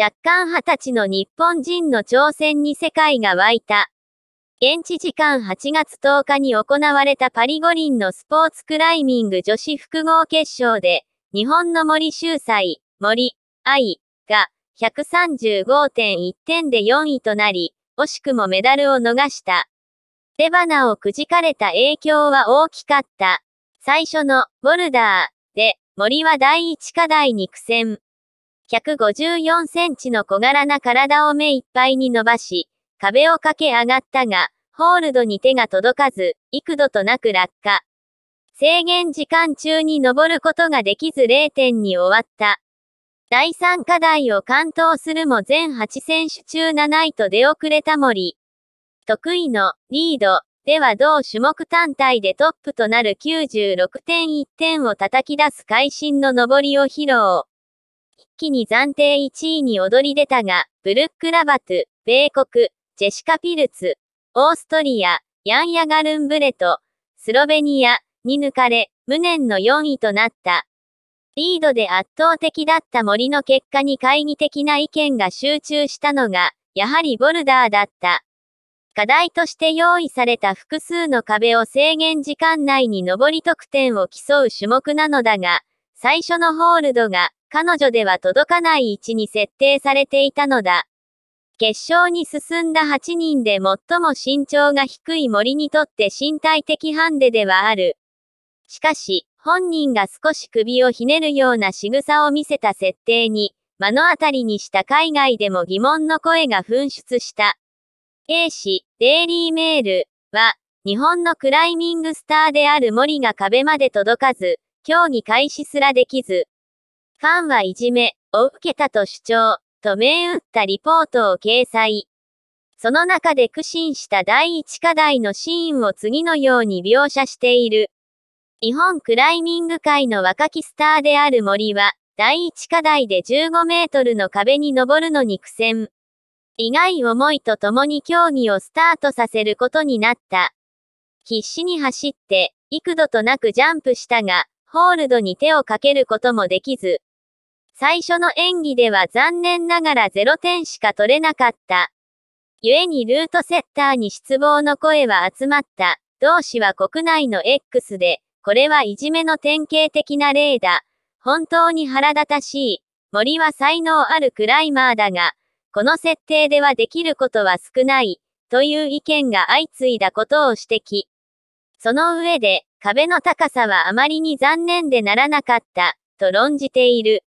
若干20歳の日本人の挑戦に世界が湧いた。現地時間8月10日に行われたパリ五輪のスポーツクライミング女子複合決勝で、日本の森秀才、森、愛、が、135.1点で4位となり、惜しくもメダルを逃した。出花をくじかれた影響は大きかった。最初の、ボルダー、で、森は第一課題に苦戦。154センチの小柄な体を目いっぱいに伸ばし、壁を駆け上がったが、ホールドに手が届かず、幾度となく落下。制限時間中に登ることができず0点に終わった。第3課題を完登するも全8選手中7位と出遅れた森。得意のリードでは同種目単体でトップとなる96.1点を叩き出す会心の上りを披露。一気に暫定1位に躍り出たが、ブルック・ラバトゥ、米国、ジェシカ・ピルツ、オーストリア、ヤンヤガルンブレト、スロベニア、に抜かれ、無念の4位となった。リードで圧倒的だった森の結果に懐疑的な意見が集中したのが、やはりボルダーだった。課題として用意された複数の壁を制限時間内に上り得点を競う種目なのだが、最初のホールドが彼女では届かない位置に設定されていたのだ。決勝に進んだ8人で最も身長が低い森にとって身体的ハンデではある。しかし、本人が少し首をひねるような仕草を見せた設定に、目の当たりにした海外でも疑問の声が噴出した。A 氏、デイリーメールは、日本のクライミングスターである森が壁まで届かず、競技開始すらできず、ファンはいじめを受けたと主張、と銘打ったリポートを掲載。その中で苦心した第一課題のシーンを次のように描写している。日本クライミング界の若きスターである森は、第一課題で15メートルの壁に登るのに苦戦。意外思いと共に競技をスタートさせることになった。必死に走って、幾度となくジャンプしたが、ホールドに手をかけることもできず、最初の演技では残念ながら0点しか取れなかった。故にルートセッターに失望の声は集まった。同氏は国内の X で、これはいじめの典型的な例だ。本当に腹立たしい。森は才能あるクライマーだが、この設定ではできることは少ない、という意見が相次いだことを指摘。その上で、壁の高さはあまりに残念でならなかった、と論じている。